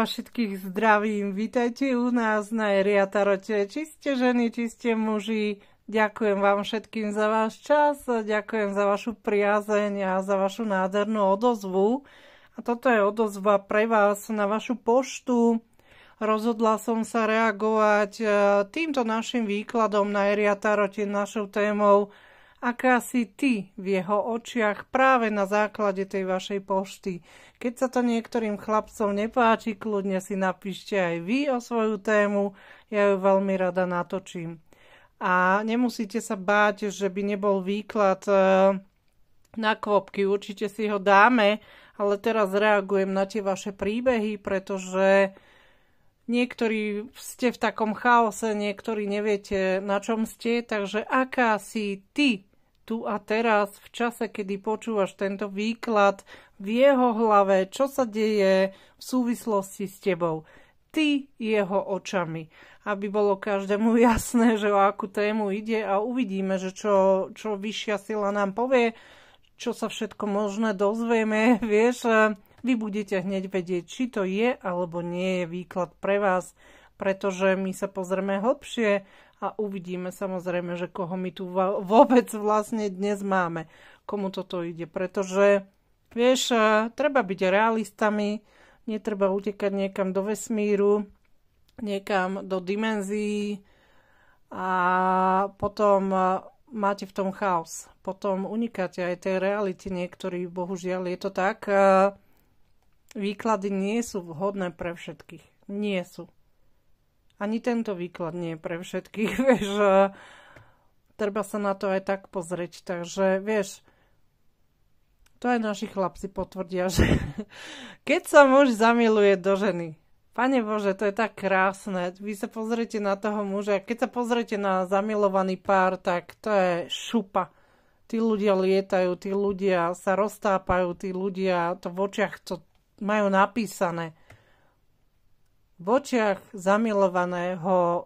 vás všetkých zdravím. Vítajte u nás na Eriatarote. Či ste ženy, či ste muži, ďakujem vám všetkým za váš čas, ďakujem za vašu priazeň a za vašu nádhernú odozvu. A toto je odozva pre vás na vašu poštu. Rozhodla som sa reagovať e, týmto našim výkladom na Eriatarote, našou témou aká si ty v jeho očiach práve na základe tej vašej pošty. Keď sa to niektorým chlapcom nepáči, kľudne si napíšte aj vy o svoju tému, ja ju veľmi rada natočím. A nemusíte sa báť, že by nebol výklad e, na kvopky, určite si ho dáme, ale teraz reagujem na tie vaše príbehy, pretože niektorí ste v takom chaose, niektorí neviete, na čom ste, takže aká si ty tu a teraz, v čase, kedy počúvaš tento výklad, v jeho hlave, čo sa deje v súvislosti s tebou. Ty jeho očami. Aby bolo každému jasné, že o akú tému ide a uvidíme, že čo, čo vyššia sila nám povie, čo sa všetko možné dozvieme, vieš, vy budete hneď vedieť, či to je alebo nie je výklad pre vás, pretože my sa pozrieme hlbšie a uvidíme samozrejme, že koho my tu vôbec vlastne dnes máme, komu toto ide, pretože vieš, e, treba byť realistami, netreba utekať niekam do vesmíru, niekam do dimenzií a potom e, máte v tom chaos. Potom unikáte aj tej reality, niektorí, bohužiaľ je to tak. E, výklady nie sú vhodné pre všetkých. Nie sú ani tento výklad nie je pre všetkých, vieš, treba sa na to aj tak pozrieť, takže vieš, to aj naši chlapci potvrdia, že keď sa muž zamiluje do ženy, Pane Bože, to je tak krásne. Vy sa pozriete na toho muža. Keď sa pozriete na zamilovaný pár, tak to je šupa. Tí ľudia lietajú, tí ľudia sa roztápajú, tí ľudia to v očiach to majú napísané v očiach zamilovaného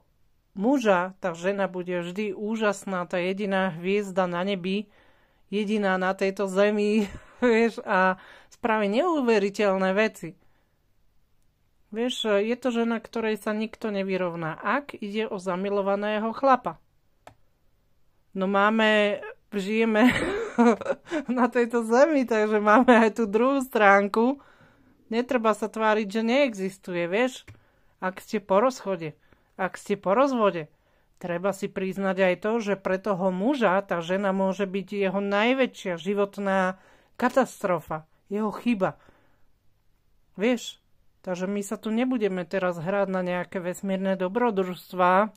muža tá žena bude vždy úžasná, tá jediná hviezda na nebi, jediná na tejto zemi, vieš, a spraví neuveriteľné veci. Vieš, je to žena, ktorej sa nikto nevyrovná, ak ide o zamilovaného chlapa. No máme, žijeme na tejto zemi, takže máme aj tú druhú stránku. Netreba sa tváriť, že neexistuje, vieš. Ak ste po rozchode, ak ste po rozvode, treba si priznať aj to, že pre toho muža tá žena môže byť jeho najväčšia životná katastrofa, jeho chyba. Vieš, takže my sa tu nebudeme teraz hrať na nejaké vesmírne dobrodružstvá.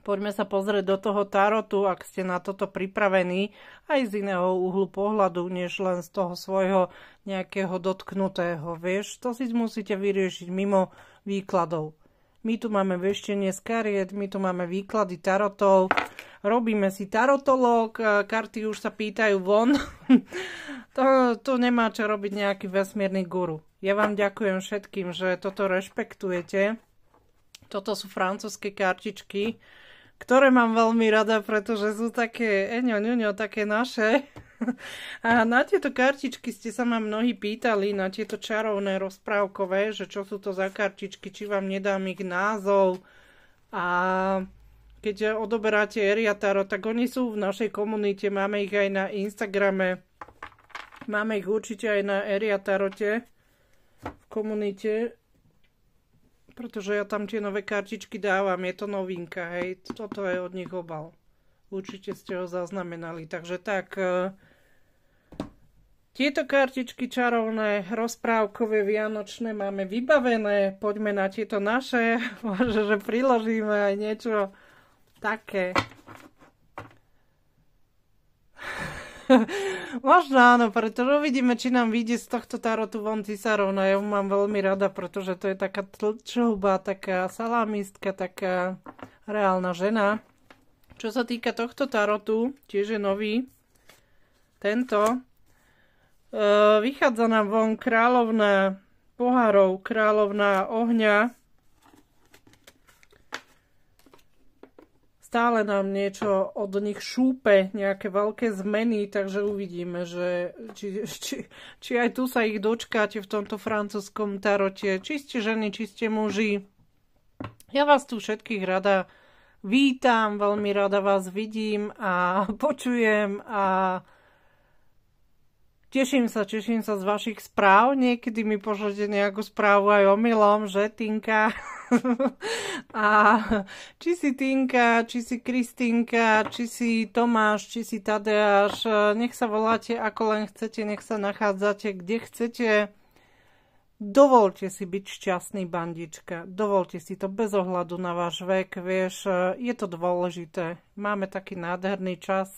Poďme sa pozrieť do toho tarotu, ak ste na toto pripravení, aj z iného uhlu pohľadu, než len z toho svojho nejakého dotknutého. Vieš, to si musíte vyriešiť mimo výkladov. My tu máme veštenie z kariet, my tu máme výklady tarotov, robíme si tarotolog, karty už sa pýtajú von. to, to nemá čo robiť nejaký vesmírny guru. Ja vám ďakujem všetkým, že toto rešpektujete. Toto sú francúzske kartičky, ktoré mám veľmi rada, pretože sú také eňo, ňuňo, také naše. A na tieto kartičky ste sa ma mnohí pýtali, na tieto čarovné rozprávkové, že čo sú to za kartičky, či vám nedám ich názov. A keď odoberáte Eria Tarot, tak oni sú v našej komunite, máme ich aj na Instagrame, máme ich určite aj na Eria Tarote v komunite, pretože ja tam tie nové kartičky dávam, je to novinka, hej, toto je od nich obal určite ste ho zaznamenali. Takže tak, eh, tieto kartičky čarovné, rozprávkové, vianočné máme vybavené. Poďme na tieto naše. Možno, že priložíme aj niečo také. Možno áno, pretože uvidíme, či nám vyjde z tohto tarotu von Cisárovna. No, ja ju mám veľmi rada, pretože to je taká tlčoba, taká salamistka, taká reálna žena. Čo sa týka tohto tarotu, tiež je nový. Tento E, vychádza nám von kráľovná pohárov, kráľovná ohňa. Stále nám niečo od nich šúpe, nejaké veľké zmeny, takže uvidíme, že či, či, či aj tu sa ich dočkáte v tomto francúzskom tarote. Či ste ženy, či ste muži. Ja vás tu všetkých rada vítam, veľmi rada vás vidím a počujem a Teším sa, teším sa z vašich správ. Niekedy mi pošlete nejakú správu aj milom, že Tinka. a či si Tinka, či si Kristinka, či si Tomáš, či si Tadeáš, nech sa voláte ako len chcete, nech sa nachádzate kde chcete. Dovolte si byť šťastný bandička. Dovolte si to bez ohľadu na váš vek, vieš, je to dôležité. Máme taký nádherný čas,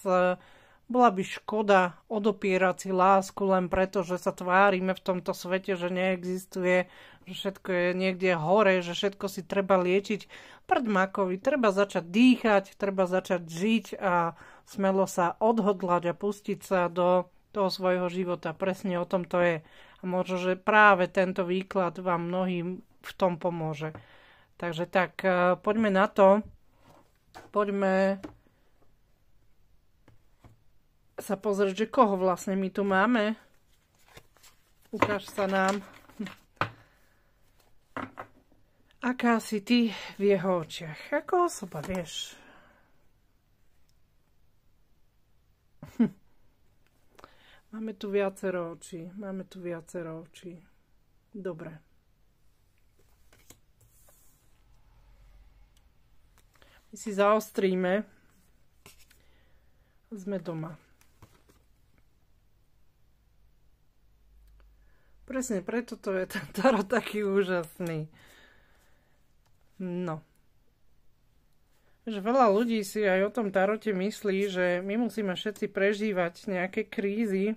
bola by škoda odopierať si lásku len preto, že sa tvárime v tomto svete, že neexistuje, že všetko je niekde hore, že všetko si treba liečiť. Prd makovi, treba začať dýchať, treba začať žiť a smelo sa odhodlať a pustiť sa do toho svojho života. Presne o tom to je. A možno, že práve tento výklad vám mnohým v tom pomôže. Takže tak, eh, poďme na to. Poďme sa pozrieť, že koho vlastne my tu máme. Ukáž sa nám. Aká si ty v jeho očiach? Ako osoba, vieš? Máme tu viacero očí. Máme tu viacero očí. Dobre. My si zaostríme. Sme doma. Presne preto to je ten tarot taký úžasný. No. Že veľa ľudí si aj o tom tarote myslí, že my musíme všetci prežívať nejaké krízy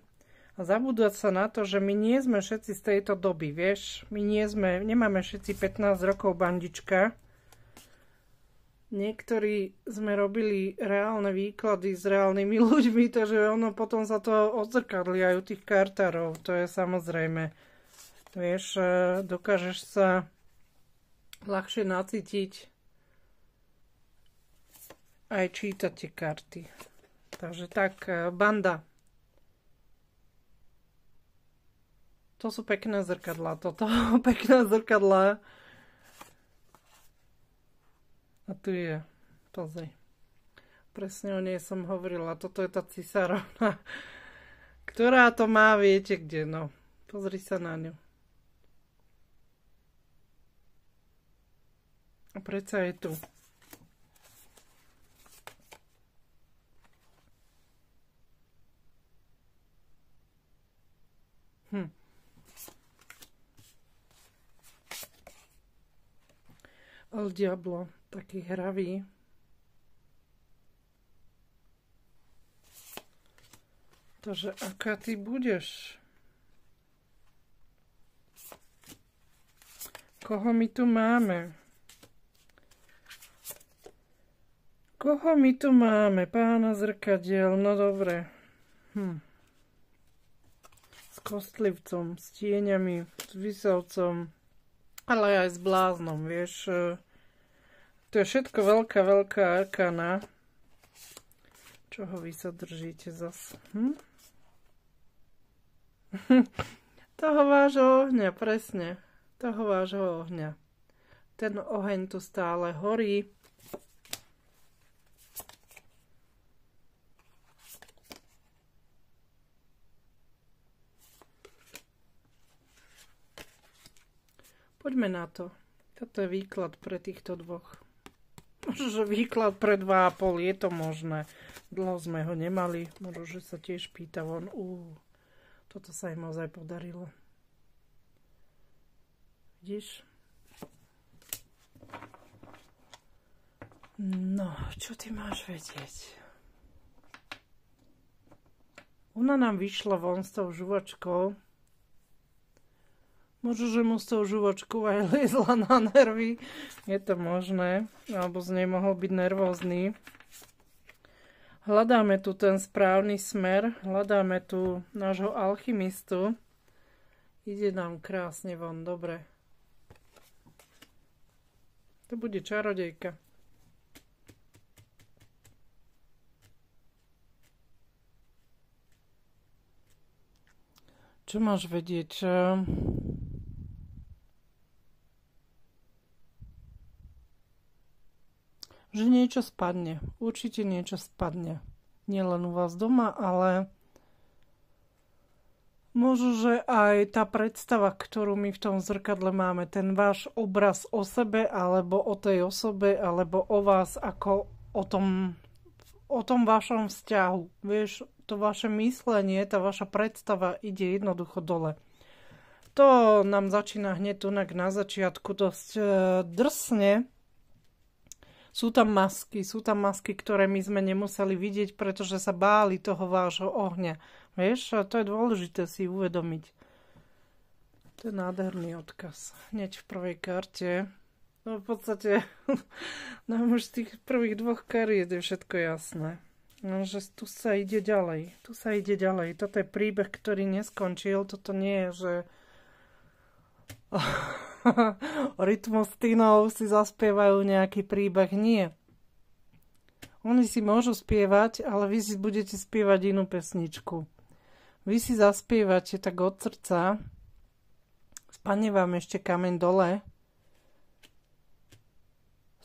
a zabúdať sa na to, že my nie sme všetci z tejto doby, vieš? My nie sme, nemáme všetci 15 rokov bandička, niektorí sme robili reálne výklady s reálnymi ľuďmi, takže ono potom sa to odzrkadli aj u tých kartárov, to je samozrejme. Vieš, e, dokážeš sa ľahšie nacítiť aj čítať tie karty. Takže tak, e, banda. To sú pekné zrkadla, toto. pekné zrkadla. A tu je, pozri. Presne o nej som hovorila. Toto je tá cisárovna, ktorá to má, viete kde, no. Pozri sa na ňu. A predsa je tu. Hm. El Diablo taký hravý. Takže aká ty budeš? Koho my tu máme? Koho my tu máme? Pána zrkadiel, no dobre. Hm. S kostlivcom, s tieňami, s vysovcom, ale aj s bláznom, vieš. Eh, to je všetko veľká, veľká arkana. Čoho vy sa držíte zase? Hm? Toho vášho ohňa, presne. Toho vášho ohňa. Ten oheň tu stále horí. Poďme na to. Toto je výklad pre týchto dvoch. Možno, že výklad pre 2,5 je to možné. Dlho sme ho nemali. Možno, že sa tiež pýta von. Ú, toto sa im ozaj podarilo. Vidíš? No, čo ty máš vedieť? Ona nám vyšla von s tou žuvačkou. Možno, že mu z toho žuvačku aj liezla na nervy. Je to možné. Alebo z nej mohol byť nervózny. Hľadáme tu ten správny smer. Hľadáme tu nášho alchymistu. Ide nám krásne von. Dobre. To bude čarodejka. Čo máš vedieť? že niečo spadne. Určite niečo spadne. Nielen u vás doma, ale možno, že aj tá predstava, ktorú my v tom zrkadle máme, ten váš obraz o sebe, alebo o tej osobe, alebo o vás, ako o tom, o tom vašom vzťahu. Vieš, to vaše myslenie, tá vaša predstava ide jednoducho dole. To nám začína hneď tunak na začiatku dosť e, drsne, sú tam masky, sú tam masky, ktoré my sme nemuseli vidieť, pretože sa báli toho vášho ohňa. Vieš, a to je dôležité si uvedomiť. To je nádherný odkaz. Hneď v prvej karte. No v podstate, nám no, už z tých prvých dvoch kariet je všetko jasné. No, že tu sa ide ďalej. Tu sa ide ďalej. Toto je príbeh, ktorý neskončil. Toto nie je, že... rytmus tynov si zaspievajú nejaký príbeh. Nie. Oni si môžu spievať, ale vy si budete spievať inú pesničku. Vy si zaspievate tak od srdca. Spadne vám ešte kameň dole.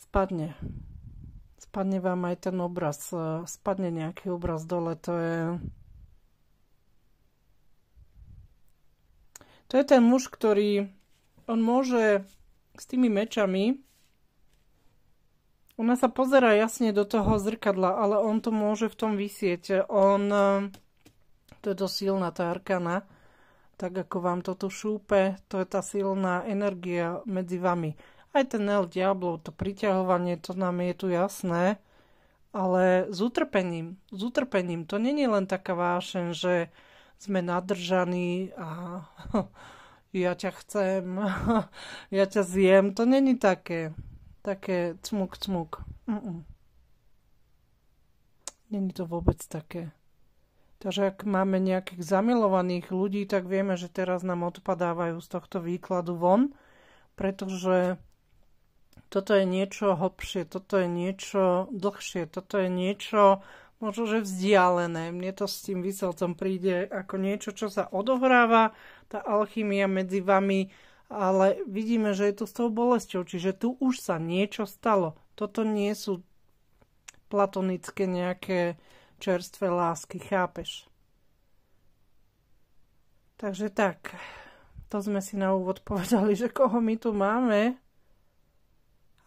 Spadne. Spadne vám aj ten obraz. E, spadne nejaký obraz dole. To je... To je ten muž, ktorý on môže s tými mečami ona sa pozera jasne do toho zrkadla, ale on to môže v tom vysieť. On, eh, to je to silná tá arkana, tak ako vám toto šúpe, to je tá silná energia medzi vami. Aj ten El Diablov, to priťahovanie, to nám je tu jasné, ale s utrpením, s utrpením, to není len taká vášen, že sme nadržaní a ja ťa chcem, ja ťa zjem. To není také, také cmuk, cmuk. Mm-mm. Není to vôbec také. Takže ak máme nejakých zamilovaných ľudí, tak vieme, že teraz nám odpadávajú z tohto výkladu von, pretože toto je niečo hlbšie, toto je niečo dlhšie, toto je niečo možno, že vzdialené. Mne to s tým výselcom príde ako niečo, čo sa odohráva tá alchymia medzi vami, ale vidíme, že je to s tou bolesťou, čiže tu už sa niečo stalo. Toto nie sú platonické nejaké čerstvé lásky, chápeš? Takže tak, to sme si na úvod povedali, že koho my tu máme.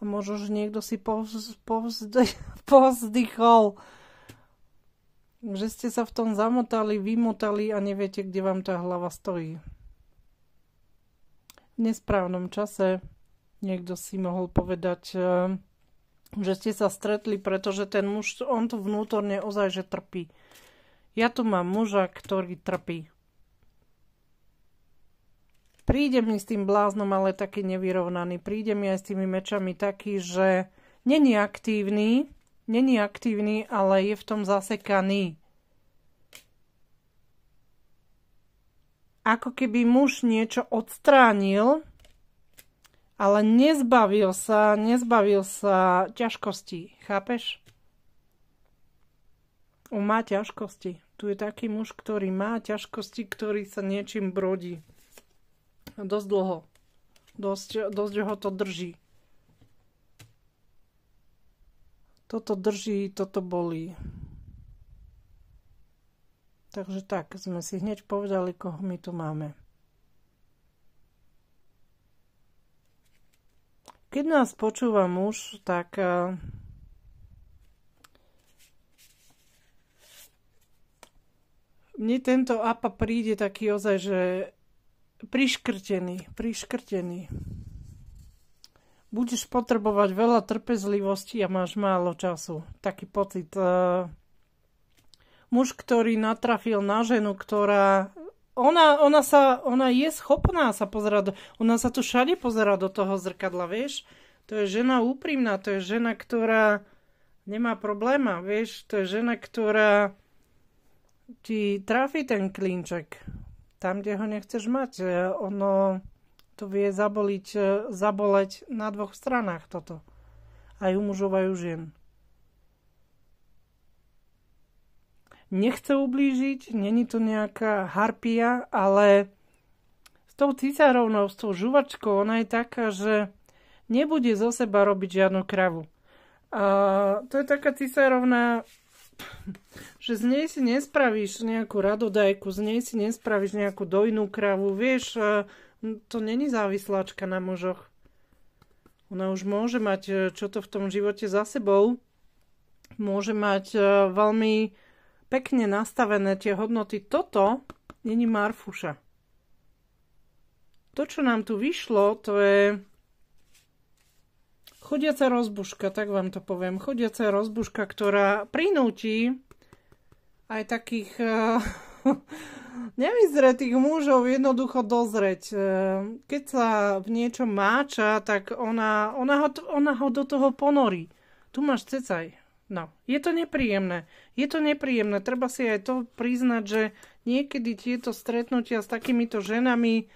A možno, že niekto si pozdychol. povzdychol, že ste sa v tom zamotali, vymotali a neviete, kde vám tá hlava stojí v nesprávnom čase. Niekto si mohol povedať, eh, že ste sa stretli, pretože ten muž, on to vnútorne ozaj, že trpí. Ja tu mám muža, ktorý trpí. Príde mi s tým bláznom, ale taký nevyrovnaný. Príde mi aj s tými mečami taký, že není aktívny, není aktívny, ale je v tom zasekaný. ako keby muž niečo odstránil, ale nezbavil sa, nezbavil sa ťažkostí. Chápeš? On má ťažkosti. Tu je taký muž, ktorý má ťažkosti, ktorý sa niečím brodí. Dosť dlho. Dosť, dosť ho to drží. Toto drží, toto bolí. Takže tak, sme si hneď povedali, koho my tu máme. Keď nás počúva muž, tak eh, mne tento apa príde taký ozaj, že priškrtený, priškrtený. Budeš potrebovať veľa trpezlivosti a máš málo času. Taký pocit uh, muž, ktorý natrafil na ženu, ktorá... Ona, ona, sa, ona je schopná sa pozerať, ona sa tu všade pozera do toho zrkadla, vieš? To je žena úprimná, to je žena, ktorá nemá probléma, vieš? To je žena, ktorá ti trafi ten klinček tam, kde ho nechceš mať. Ono to vie zaboliť, zaboleť na dvoch stranách toto. Aj u mužov, aj u žien. nechce ublížiť, není to nejaká harpia, ale s tou cisárovnou, s tou žuvačkou, ona je taká, že nebude zo seba robiť žiadnu kravu. A to je taká cisárovná, že z nej si nespravíš nejakú radodajku, z nej si nespravíš nejakú dojnú kravu, vieš, to není závisláčka na mužoch. Ona už môže mať e, čo to v tom živote za sebou, môže mať e, veľmi pekne nastavené tie hodnoty, toto není Marfuša. To, čo nám tu vyšlo, to je chodiaca rozbuška, tak vám to poviem. Chodiaca rozbuška, ktorá prinúti aj takých eh, nevyzretých mužov jednoducho dozreť. Eh, keď sa v niečom máča, tak ona, ona, ho, ona ho do toho ponorí. Tu máš cecaj. No, je to nepríjemné. Je to nepríjemné. Treba si aj to priznať, že niekedy tieto stretnutia s takýmito ženami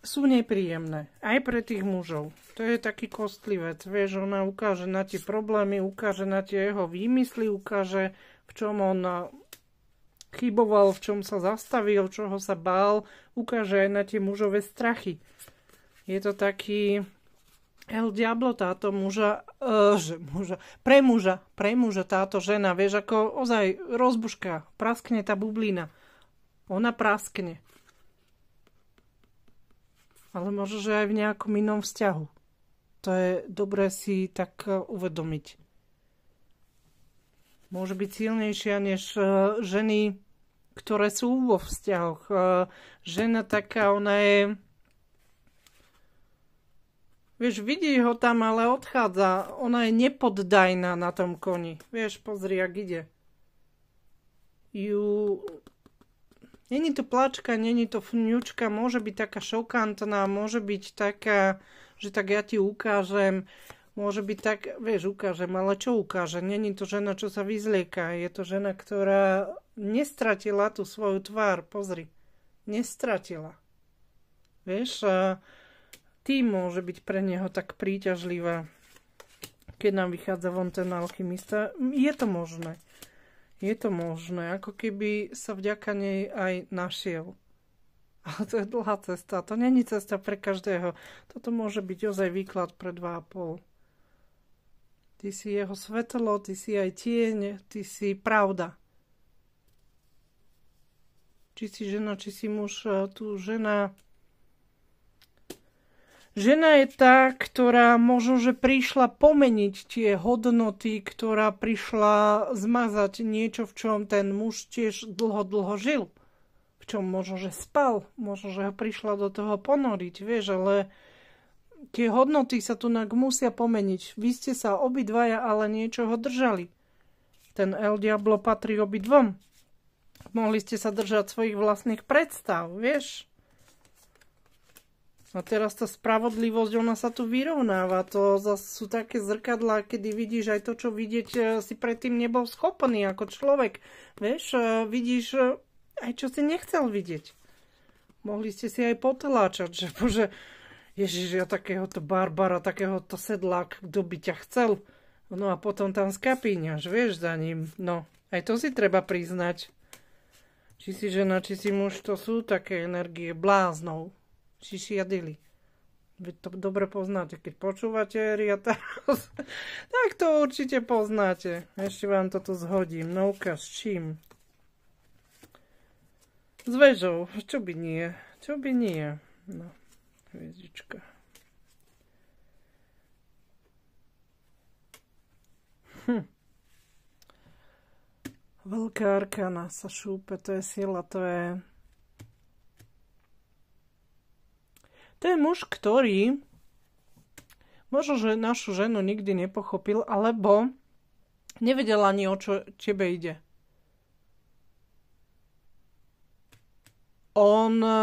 sú nepríjemné. Aj pre tých mužov. To je taký kostlivec. Vieš, ona ukáže na tie problémy, ukáže na tie jeho výmysly, ukáže v čom on eh, chyboval, v čom sa zastavil, čoho sa bál. Ukáže aj na tie mužové strachy. Je to taký El Diablo táto muža, uh, že muža, pre muža, pre muža táto žena, vieš, ako ozaj rozbuška, praskne tá bublina. Ona praskne. Ale možno, že aj v nejakom inom vzťahu. To je dobré si tak eh, uvedomiť. Môže byť silnejšia než uh, ženy, ktoré sú vo vzťahoch. Uh, žena taká, ona je Vieš, vidí ho tam, ale odchádza. Ona je nepoddajná na tom koni. Vieš, pozri, ak ide. Ju... Není to plačka, není to fňučka, môže byť taká šokantná, môže byť taká, že tak ja ti ukážem. Môže byť tak, vieš, ukážem, ale čo ukáže? Není to žena, čo sa vyzlieka. Je to žena, ktorá nestratila tú svoju tvár. Pozri. Nestratila. Vieš, a tým môže byť pre neho tak príťažlivá, keď nám vychádza von ten alchymista. Je to možné. Je to možné, ako keby sa vďaka nej aj našiel. Ale to je dlhá cesta. To není cesta pre každého. Toto môže byť ozaj výklad pre 2,5. Ty si jeho svetlo, ty si aj tieň, ty si pravda. Či si žena, či si muž, tu žena Žena je tá, ktorá možno, že prišla pomeniť tie hodnoty, ktorá prišla zmazať niečo, v čom ten muž tiež dlho, dlho žil. V čom možno, že spal, možno, že ho prišla do toho ponoriť, vieš, ale tie hodnoty sa tu musia pomeniť. Vy ste sa obidvaja ale niečoho držali. Ten El Diablo patrí obidvom. Mohli ste sa držať svojich vlastných predstav, vieš? A teraz tá spravodlivosť, ona sa tu vyrovnáva. To zase sú také zrkadlá, kedy vidíš aj to, čo vidieť e, si predtým nebol schopný ako človek. Vieš, e, vidíš e, aj čo si nechcel vidieť. Mohli ste si aj potláčať, že bože, Ježiš, ja takéhoto Barbara, takéhoto sedlák, kto by ťa chcel? No a potom tam skapíňaš, vieš, za ním. No, aj to si treba priznať. Či si žena, či si muž, to sú také energie bláznov šiadili. Vy to dobre poznáte, keď počúvate Riataros, tak to určite poznáte. Ešte vám toto zhodím. No ukáž, čím? S väžou. Čo by nie? Čo by nie? No, hviezdička. Hm. Veľká arkana sa šúpe, to je sila, to je... To je muž, ktorý možno, že našu ženu nikdy nepochopil, alebo nevedel ani o čo tebe ide. On e,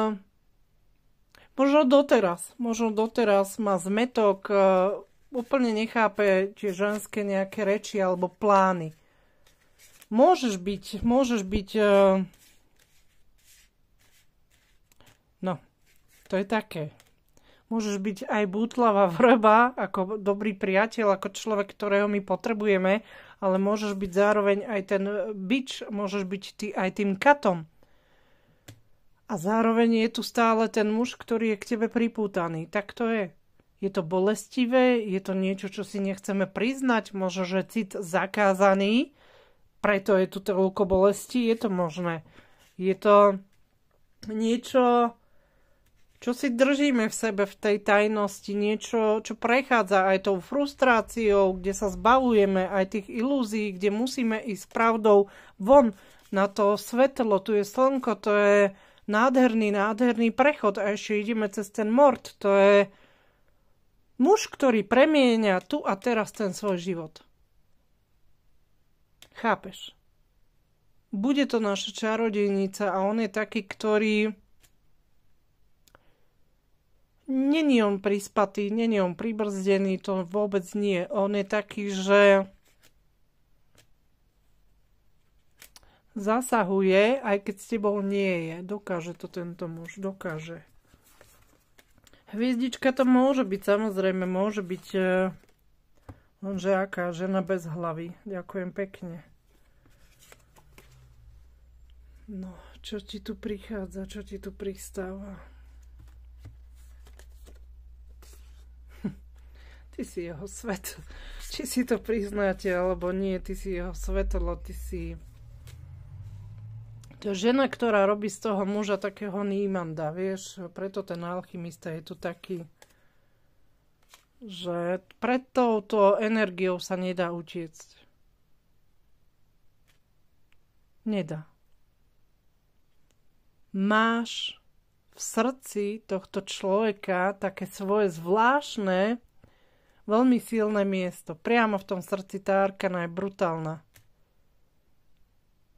možno doteraz, možno doteraz má zmetok, e, úplne nechápe tie ženské nejaké reči alebo plány. Môžeš byť, môžeš byť... E, no, to je také. Môžeš byť aj bútlava vrba, ako dobrý priateľ, ako človek, ktorého my potrebujeme, ale môžeš byť zároveň aj ten bič, môžeš byť ty aj tým katom. A zároveň je tu stále ten muž, ktorý je k tebe pripútaný. Tak to je. Je to bolestivé, je to niečo, čo si nechceme priznať, možno, že cit zakázaný, preto je tu toľko bolesti, je to možné. Je to niečo, čo si držíme v sebe v tej tajnosti, niečo, čo prechádza aj tou frustráciou, kde sa zbavujeme aj tých ilúzií, kde musíme ísť pravdou von na to svetlo, tu je slnko, to je nádherný, nádherný prechod a ešte ideme cez ten mord, to je muž, ktorý premienia tu a teraz ten svoj život. Chápeš? Bude to naša čarodejnica a on je taký, ktorý Není on prispatý, není on pribrzdený, to vôbec nie. On je taký, že zasahuje, aj keď s tebou nie je. Dokáže to tento muž, dokáže. Hviezdička to môže byť, samozrejme, môže byť e, lenže aká žena bez hlavy. Ďakujem pekne. No, čo ti tu prichádza, čo ti tu pristáva? ty si jeho svet. Či si to priznáte, alebo nie, ty si jeho svetlo, ty si... To je žena, ktorá robí z toho muža takého nímanda, vieš, preto ten alchymista je tu taký, že pred touto energiou sa nedá utiecť. Nedá. Máš v srdci tohto človeka také svoje zvláštne Veľmi silné miesto. Priamo v tom srdci tá arkana je brutálna.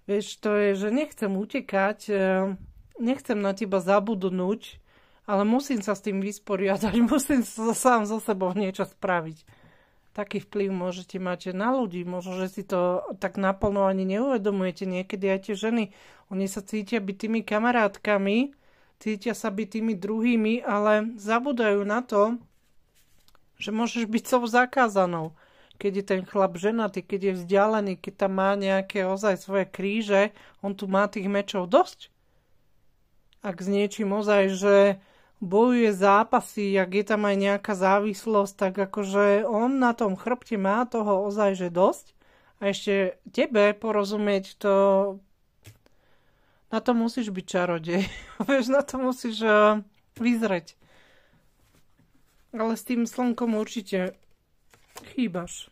Vieš, to je, že nechcem utekať, e, nechcem na teba zabudnúť, ale musím sa s tým vysporiadať, musím sa sám so sebou niečo spraviť. Taký vplyv môžete mať na ľudí, možno, že si to tak naplno ani neuvedomujete. Niekedy aj tie ženy, oni sa cítia byť tými kamarátkami, cítia sa byť tými druhými, ale zabudajú na to, že môžeš byť celou zakázanou. Keď je ten chlap ženatý, keď je vzdialený, keď tam má nejaké ozaj svoje kríže, on tu má tých mečov dosť. Ak s niečím ozaj, že bojuje zápasy, ak je tam aj nejaká závislosť, tak akože on na tom chrbte má toho ozaj, že dosť. A ešte tebe porozumieť to... Na to musíš byť čarodej. Vieš, na to musíš eh, vyzrieť. Ale s tým slnkom určite chýbaš.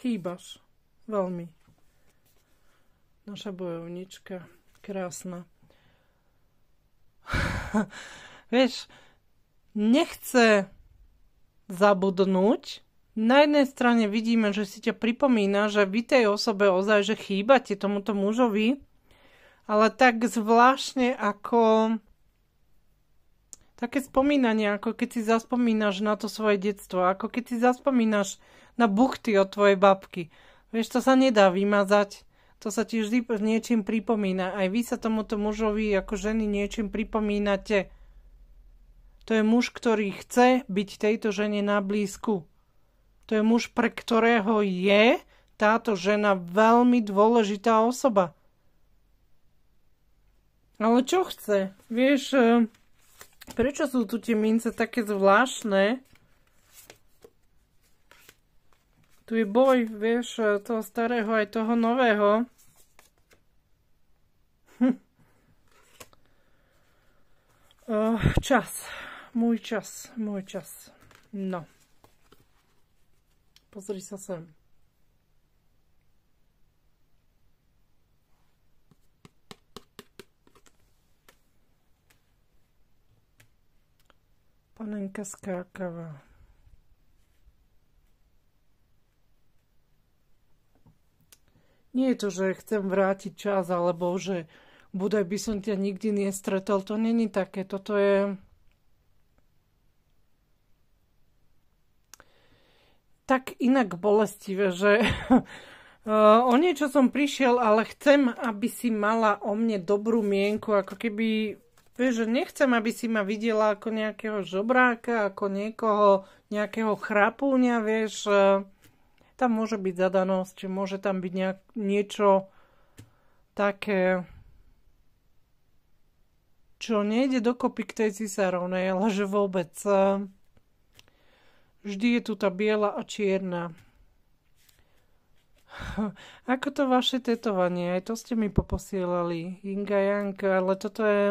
Chýbaš. Veľmi. Naša bojovnička. Krásna. Vieš, nechce zabudnúť. Na jednej strane vidíme, že si ťa pripomína, že vy tej osobe ozaj, že chýbate tomuto mužovi, ale tak zvláštne ako také spomínanie, ako keď si zaspomínaš na to svoje detstvo, ako keď si zaspomínaš na buchty od tvojej babky. Vieš, to sa nedá vymazať. To sa ti vždy niečím pripomína. Aj vy sa tomuto mužovi ako ženy niečím pripomínate. To je muž, ktorý chce byť tejto žene na blízku. To je muž, pre ktorého je táto žena veľmi dôležitá osoba. Ale čo chce? Vieš, eh, Prečo sú tu tie mince také zvláštne? Tu je boj, vieš, toho starého aj toho nového. Hm. čas. Môj čas, môj čas. No. Pozri sa sem. Panenka Skákava. Nie je to, že chcem vrátiť čas, alebo že budaj by som ťa nikdy nestretol. To není také. Toto je... tak inak bolestivé, že eh, o niečo som prišiel, ale chcem, aby si mala o mne dobrú mienku, ako keby Vieš, že nechcem, aby si ma videla ako nejakého žobráka, ako niekoho, nejakého chrapúňa, vieš. Tam môže byť zadanosť, môže tam byť nejak, niečo také, čo nejde dokopy k tej cisárovnej, ale že vôbec. Eh, vždy je tu tá biela a čierna. Ako to vaše tetovanie? Aj to ste mi poposielali. Inga Janka, ale toto je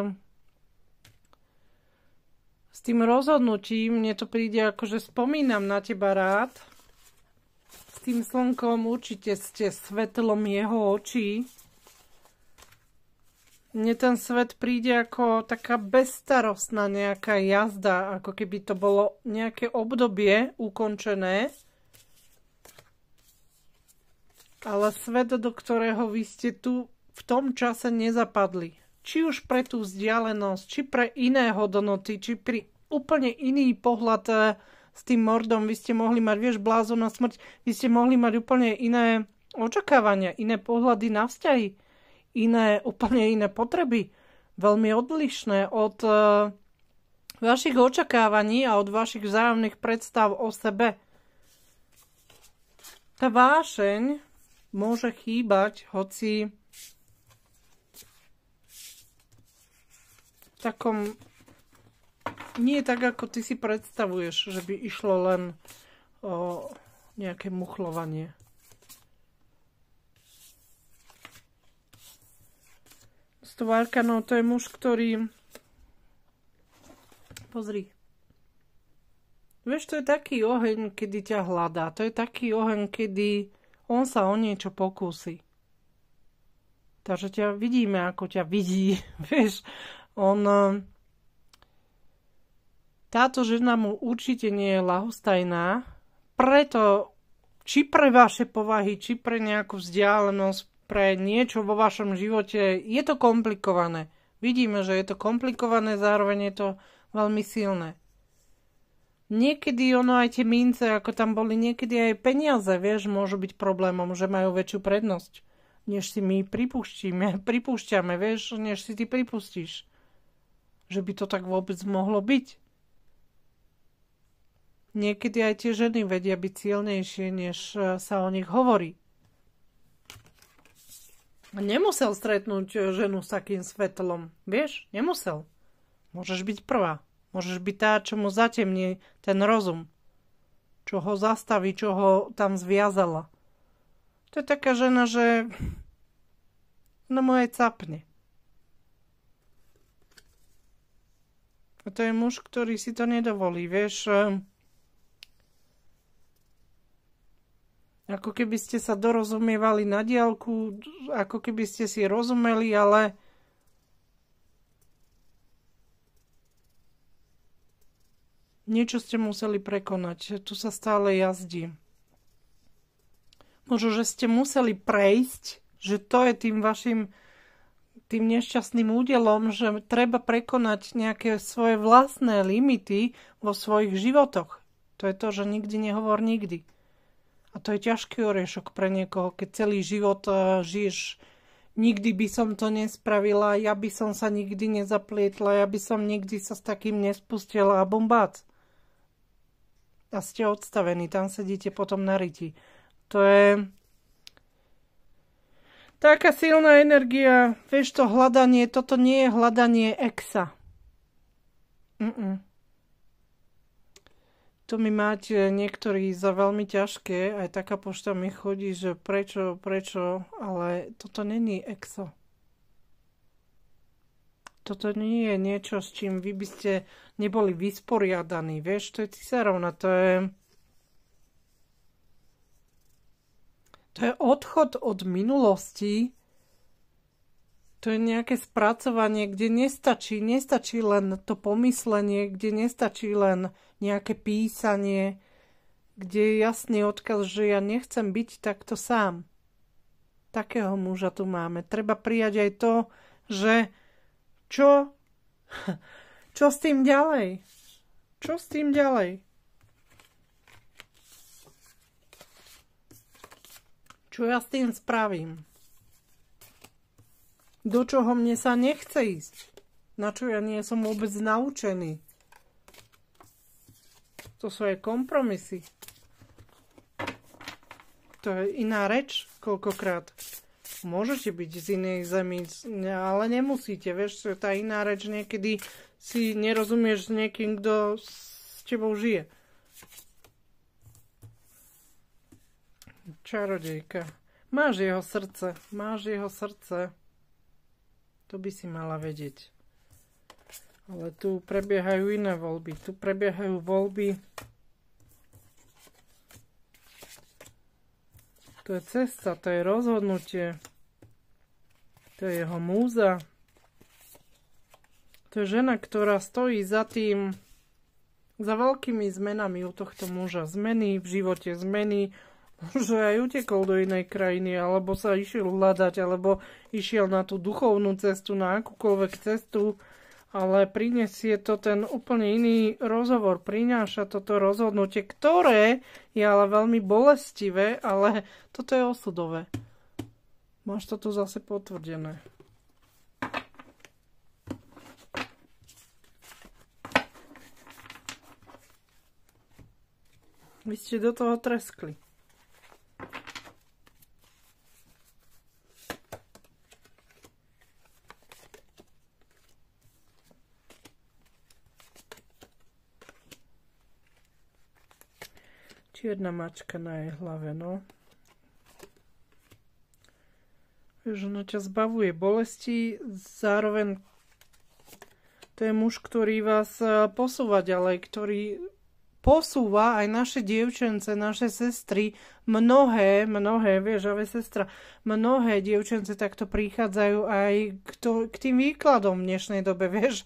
s tým rozhodnutím, mne to príde ako, že spomínam na teba rád. S tým slnkom určite ste svetlom jeho očí. Mne ten svet príde ako taká bestarostná nejaká jazda, ako keby to bolo nejaké obdobie ukončené. Ale svet, do ktorého vy ste tu v tom čase nezapadli či už pre tú vzdialenosť, či pre iné hodnoty, či pri úplne iný pohľad e, s tým mordom, vy ste mohli mať, vieš, blázo na smrť, vy ste mohli mať úplne iné očakávania, iné pohľady na vzťahy, iné, úplne iné potreby, veľmi odlišné od uh, vašich očakávaní a od vašich vzájomných predstav o sebe. Tá vášeň môže chýbať, hoci takom... Nie tak, ako ty si predstavuješ, že by išlo len o nejaké muchlovanie. Stovárka, no to je muž, ktorý... Pozri. Vieš, to je taký oheň, kedy ťa hľadá. To je taký oheň, kedy on sa o niečo pokúsi. Takže ťa vidíme, ako ťa vidí. Vieš, on... E, táto žena mu určite nie je lahostajná, preto či pre vaše povahy, či pre nejakú vzdialenosť, pre niečo vo vašom živote, je to komplikované. Vidíme, že je to komplikované, zároveň je to veľmi silné. Niekedy ono aj tie mince, ako tam boli, niekedy aj peniaze, vieš, môžu byť problémom, že majú väčšiu prednosť, než si my pripúšťame, vieš, než si ty pripustíš že by to tak vôbec mohlo byť. Niekedy aj tie ženy vedia byť silnejšie, než e, sa o nich hovorí. Nemusel stretnúť e, ženu s takým svetlom, vieš? Nemusel. Môžeš byť prvá. Môžeš byť tá, čo mu zatemní ten rozum. Čo ho zastaví, čo ho tam zviazala. To je taká žena, že ona moje capne. A to je muž, ktorý si to nedovolí, vieš. E, ako keby ste sa dorozumievali na diálku, ako keby ste si rozumeli, ale... Niečo ste museli prekonať. Tu sa stále jazdí. Možno, že ste museli prejsť, že to je tým vašim tým nešťastným údelom, že treba prekonať nejaké svoje vlastné limity vo svojich životoch. To je to, že nikdy nehovor nikdy. A to je ťažký orešok pre niekoho, keď celý život e, žiješ nikdy by som to nespravila, ja by som sa nikdy nezaplietla, ja by som nikdy sa s takým nespustila a bombác. A ste odstavení, tam sedíte potom na riti. To je Taká silná energia, vieš to hľadanie, toto nie je hľadanie exa. Mm-mm. To mi máte niektorí za veľmi ťažké, aj taká pošta mi chodí, že prečo, prečo, ale toto není exo. Toto nie je niečo, s čím vy by ste neboli vysporiadaní, vieš, to je cisárovna, to je To je odchod od minulosti. To je nejaké spracovanie, kde nestačí, nestačí len to pomyslenie, kde nestačí len nejaké písanie, kde je jasný odkaz, že ja nechcem byť takto sám. Takého muža tu máme. Treba prijať aj to, že čo, čo s tým ďalej? Čo s tým ďalej? Čo ja s tým spravím? Do čoho mne sa nechce ísť? Na čo ja nie som vôbec naučený? To sú aj kompromisy. To je iná reč, koľkokrát. Môžete byť z inej zemi, ale nemusíte. Vieš, tá iná reč niekedy si nerozumieš s niekým, kto s tebou žije. Čarodejka. Máš jeho srdce, máš jeho srdce. To by si mala vedieť. Ale tu prebiehajú iné voľby. Tu prebiehajú voľby. To je cesta, to je rozhodnutie. To je jeho múza. To je žena, ktorá stojí za tým, za veľkými zmenami u tohto muža. Zmeny v živote, zmeny že aj utekol do inej krajiny, alebo sa išiel hľadať, alebo išiel na tú duchovnú cestu, na akúkoľvek cestu, ale prinesie to ten úplne iný rozhovor, prináša toto rozhodnutie, ktoré je ale veľmi bolestivé, ale toto je osudové. Máš to tu zase potvrdené. Vy ste do toho treskli. jedna mačka na jej hlave, no. Že ono ťa zbavuje bolesti, zároveň to je muž, ktorý vás e, posúva ďalej, ktorý posúva aj naše dievčence, naše sestry, mnohé, mnohé, vieš, ale sestra, mnohé dievčence takto prichádzajú aj k, to, k tým výkladom v dnešnej dobe, vieš,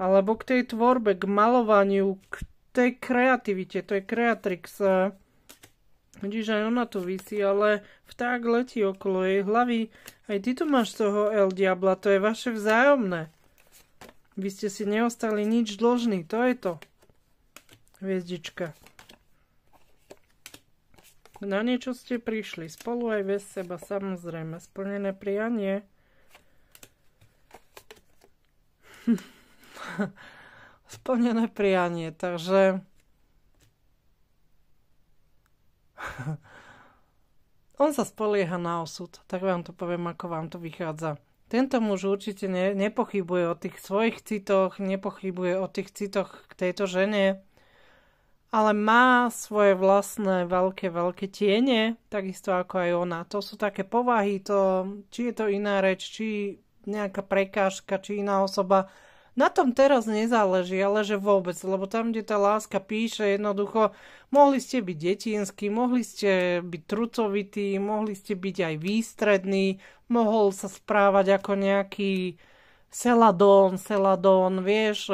alebo k tej tvorbe, k malovaniu, k tej kreativite, to je Creatrix, e, Vidíš, aj ona tu vysí, ale vták letí okolo jej hlavy. Aj ty tu máš toho El Diabla, to je vaše vzájomné. Vy ste si neostali nič dlžný, to je to. Hviezdička. Na niečo ste prišli, spolu aj bez seba, samozrejme. Splnené prianie. Splnené prianie, takže On sa spolieha na osud, tak vám to poviem, ako vám to vychádza. Tento muž určite ne, nepochybuje o tých svojich citoch, nepochybuje o tých citoch k tejto žene, ale má svoje vlastné veľké, veľké tiene, takisto ako aj ona. To sú také povahy, to, či je to iná reč, či nejaká prekážka, či iná osoba, na tom teraz nezáleží, ale že vôbec, lebo tam, kde tá láska píše, jednoducho, mohli ste byť detinskí, mohli ste byť trucovití, mohli ste byť aj výstrední, mohol sa správať ako nejaký Seladón, Seladón, vieš.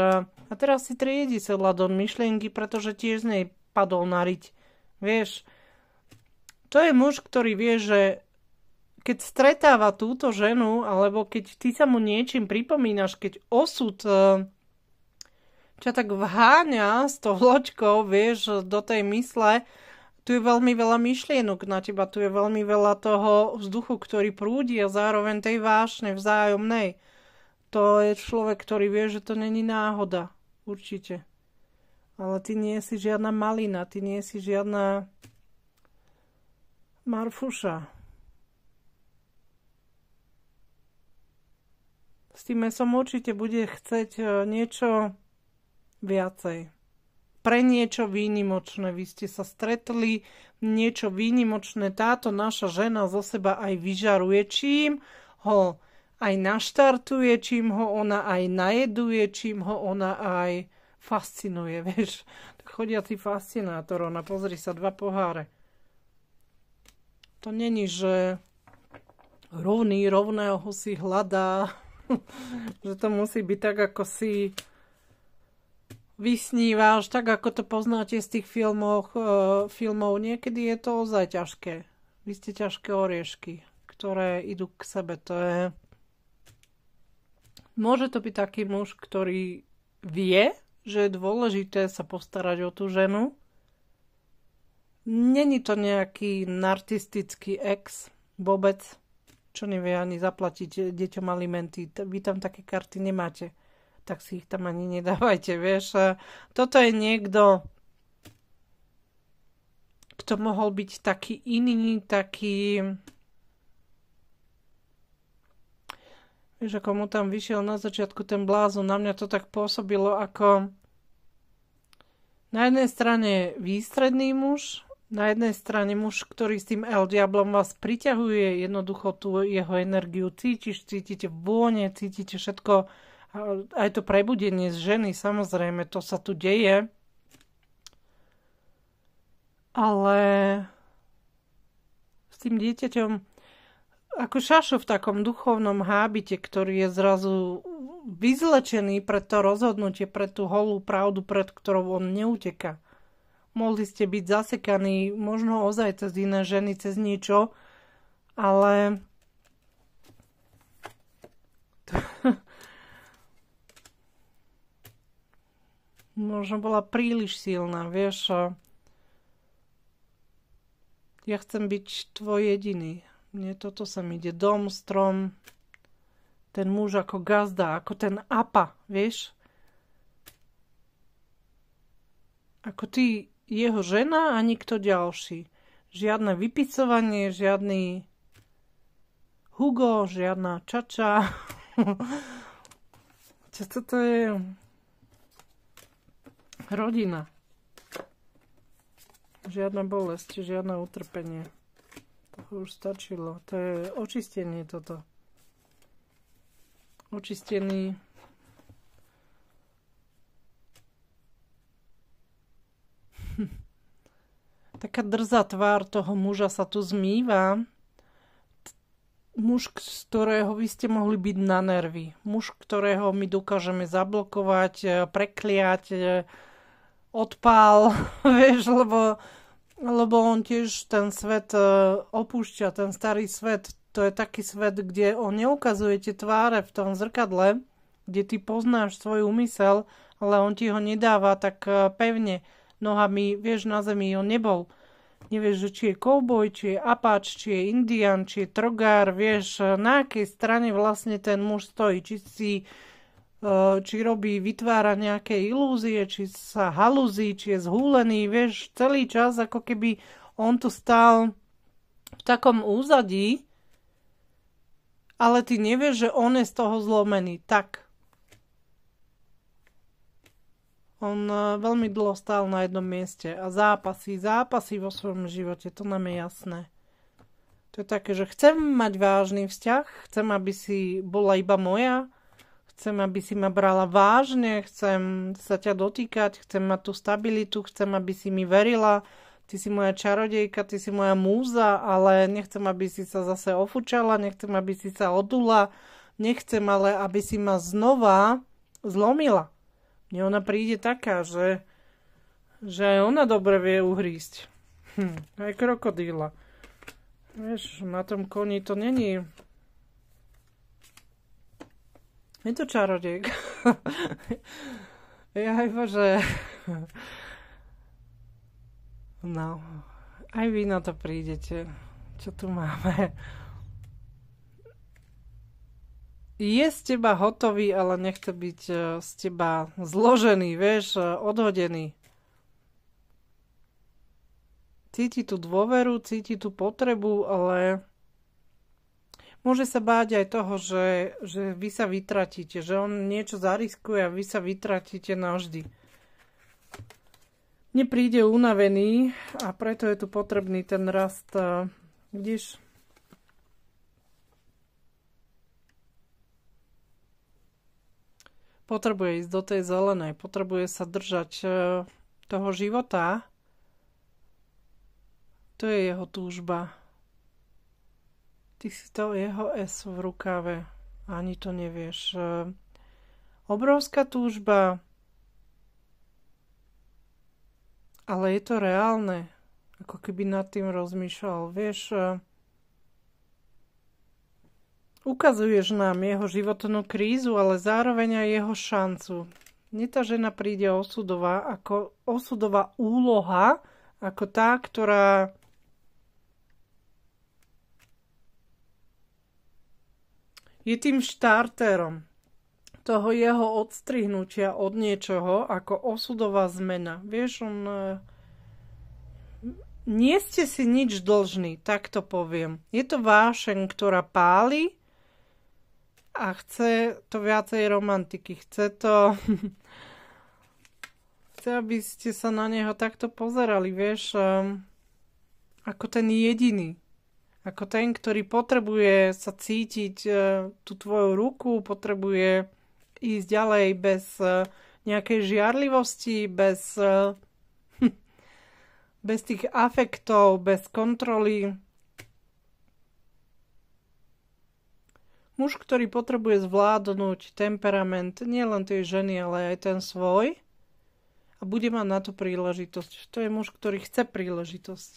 A teraz si triedi Seladón myšlienky, pretože tiež z nej padol nariť. Vieš, to je muž, ktorý vie, že keď stretáva túto ženu, alebo keď ty sa mu niečím pripomínaš, keď osud e, ťa tak vháňa s tou loďkou, vieš, do tej mysle, tu je veľmi veľa myšlienok na teba, tu je veľmi veľa toho vzduchu, ktorý prúdi a zároveň tej vášne vzájomnej. To je človek, ktorý vie, že to není náhoda. Určite. Ale ty nie si žiadna malina, ty nie si žiadna marfuša. s tým mesom určite bude chceť e, niečo viacej. Pre niečo výnimočné. Vy ste sa stretli, niečo výnimočné. Táto naša žena zo seba aj vyžaruje, čím ho aj naštartuje, čím ho ona aj najeduje, čím ho ona aj fascinuje, vieš. Chodiaci fascinátor, ona pozri sa dva poháre. To není, že rovný rovného si hľadá, že to musí byť tak, ako si vysnívaš, tak ako to poznáte z tých filmoch, e, filmov. Niekedy je to ozaj ťažké. Vy ste ťažké oriešky, ktoré idú k sebe. To je... Môže to byť taký muž, ktorý vie, že je dôležité sa postarať o tú ženu. Není to nejaký narcistický ex vôbec čo nevie ani zaplatiť e, deťom alimenty. Vy tam také karty nemáte, tak si ich tam ani nedávajte, vieš. E, toto je niekto, kto mohol byť taký iný, taký... Vieš, ako mu tam vyšiel na začiatku ten blázon, na mňa to tak pôsobilo ako... Na jednej strane výstredný muž, na jednej strane muž, ktorý s tým El Diablom vás priťahuje, jednoducho tú jeho energiu cítiš, cítite vône, cítite všetko, aj to prebudenie z ženy, samozrejme, to sa tu deje. Ale s tým dieťaťom, ako šašo v takom duchovnom hábite, ktorý je zrazu vyzlečený pre to rozhodnutie, pre tú holú pravdu, pred ktorou on neuteka mohli ste byť zasekaní možno ozaj cez iné ženy, cez niečo, ale možno bola príliš silná, vieš. Ja chcem byť tvoj jediný. Mne toto sa mi ide dom, strom, ten muž ako gazda, ako ten apa, vieš? Ako ty jeho žena a nikto ďalší. Žiadne vypicovanie, žiadny Hugo, žiadna čača. Čo toto je? Rodina. Žiadna bolesť, žiadne utrpenie. To už stačilo. To je očistenie toto. Očistený Taká drzá tvár toho muža sa tu zmýva. Muž, z ktorého by ste mohli byť na nervy. Muž, ktorého my dokážeme zablokovať, e, prekliať, e, odpál, vieš, lebo, lebo on tiež ten svet e, opúšťa, ten starý svet. To je taký svet, kde on neukazuje tie tváre v tom zrkadle, kde ty poznáš svoj úmysel, ale on ti ho nedáva tak pevne nohami, vieš, na zemi on nebol. Nevieš, či je kouboj, či je apáč, či je indian, či je trogár, vieš, na akej strane vlastne ten muž stojí, či si e, či robí, vytvára nejaké ilúzie, či sa halúzí, či je zhúlený, vieš, celý čas ako keby on tu stál v takom úzadí, ale ty nevieš, že on je z toho zlomený. Tak, On e, veľmi dlho stál na jednom mieste a zápasy, zápasy vo svojom živote, to nám je jasné. To je také, že chcem mať vážny vzťah, chcem, aby si bola iba moja, chcem, aby si ma brala vážne, chcem sa ťa dotýkať, chcem mať tú stabilitu, chcem, aby si mi verila, ty si moja čarodejka, ty si moja múza, ale nechcem, aby si sa zase ofučala, nechcem, aby si sa odula, nechcem ale, aby si ma znova zlomila. Mne ona príde taká, že, že aj ona dobre vie uhrísť. Hm, aj krokodíla. Vieš, na tom koni to není... Je to ja aj bože. No, aj vy na to prídete. Čo tu máme? je z teba hotový, ale nechce byť e, z teba zložený, vieš, e, odhodený. Cíti tú dôveru, cíti tú potrebu, ale môže sa báť aj toho, že, že vy sa vytratíte, že on niečo zariskuje a vy sa vytratíte navždy. Nepríde unavený a preto je tu potrebný ten rast, e, vidíš, potrebuje ísť do tej zelenej, potrebuje sa držať e, toho života. To je jeho túžba. Ty si to jeho S v rukave. Ani to nevieš. E, obrovská túžba. Ale je to reálne. Ako keby nad tým rozmýšľal. Vieš, e, Ukazuješ nám jeho životnú krízu, ale zároveň aj jeho šancu. Mne tá žena príde osudová, ako osudová úloha, ako tá, ktorá je tým štartérom toho jeho odstrihnutia od niečoho ako osudová zmena. Vieš, on... E, nie ste si nič dlžní, tak to poviem. Je to vášeň, ktorá páli a chce to viacej romantiky. Chce to... chce, aby ste sa na neho takto pozerali, vieš, um, ako ten jediný. Ako ten, ktorý potrebuje sa cítiť uh, tú tvoju ruku, potrebuje ísť ďalej bez uh, nejakej žiarlivosti, bez, uh, bez tých afektov, bez kontroly. Muž, ktorý potrebuje zvládnuť temperament nielen tej ženy, ale aj ten svoj a bude mať na to príležitosť. To je muž, ktorý chce príležitosť.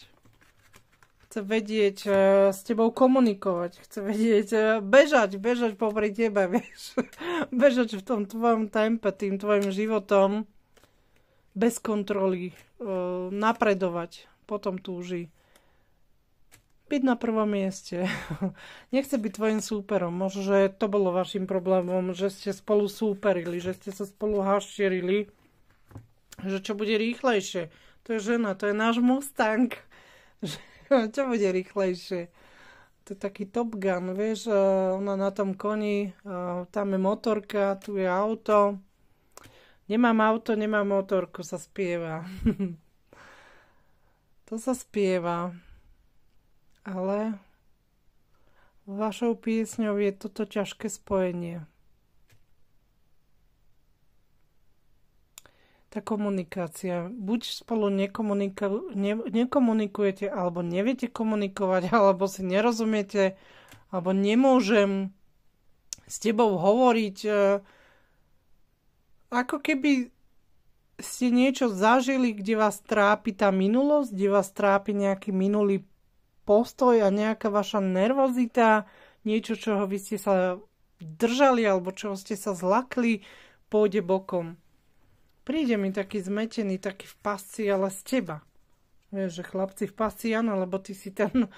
Chce vedieť uh, s tebou komunikovať, chce vedieť uh, bežať, bežať popri teba, vieš. bežať v tom tvojom tempe, tým tvojim životom bez kontroly, uh, napredovať, potom túži byť na prvom mieste. Nechce byť tvojim súperom. Možno, že to bolo vašim problémom, že ste spolu súperili, že ste sa spolu hašterili, že čo bude rýchlejšie. To je žena, to je náš Mustang. čo bude rýchlejšie? To je taký Top Gun, vieš, e, ona na tom koni, e, tam je motorka, tu je auto. Nemám auto, nemám motorku, sa spieva. to sa spieva ale vašou piesňou je toto ťažké spojenie. Tá komunikácia. Buď spolu ne- nekomunikujete, alebo neviete komunikovať, alebo si nerozumiete, alebo nemôžem s tebou hovoriť. E, ako keby ste niečo zažili, kde vás trápi tá minulosť, kde vás trápi nejaký minulý postoj a nejaká vaša nervozita, niečo, čoho vy ste sa držali alebo čoho ste sa zlakli, pôjde bokom. Príde mi taký zmetený, taký v pasci, ale z teba. Vieš, že chlapci v pasci, áno, lebo ty si ten,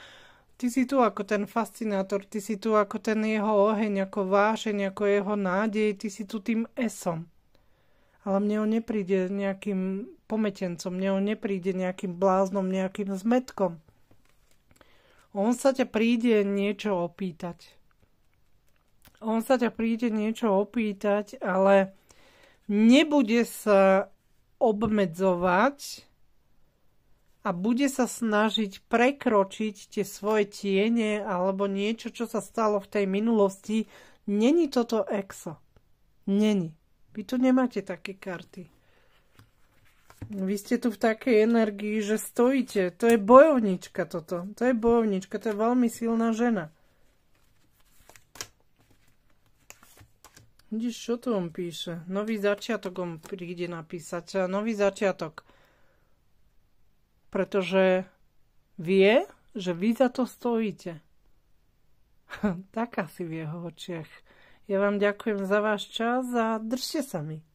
ty si tu ako ten fascinátor, ty si tu ako ten jeho oheň, ako vášeň, ako jeho nádej, ty si tu tým esom. Ale mne on nepríde nejakým pometencom, mne on nepríde nejakým bláznom, nejakým zmetkom. On sa ťa príde niečo opýtať. On sa ťa príde niečo opýtať, ale nebude sa obmedzovať a bude sa snažiť prekročiť tie svoje tiene alebo niečo, čo sa stalo v tej minulosti. Není toto exo. Není. Vy tu nemáte také karty. Vy ste tu v takej energii, že stojíte. To je bojovnička toto. To je bojovnička, to je veľmi silná žena. Vidíš, čo tu on píše? Nový začiatok on príde napísať. Nový začiatok. Pretože vie, že vy za to stojíte. Taká si v jeho očiach. Ja vám ďakujem za váš čas a držte sa mi.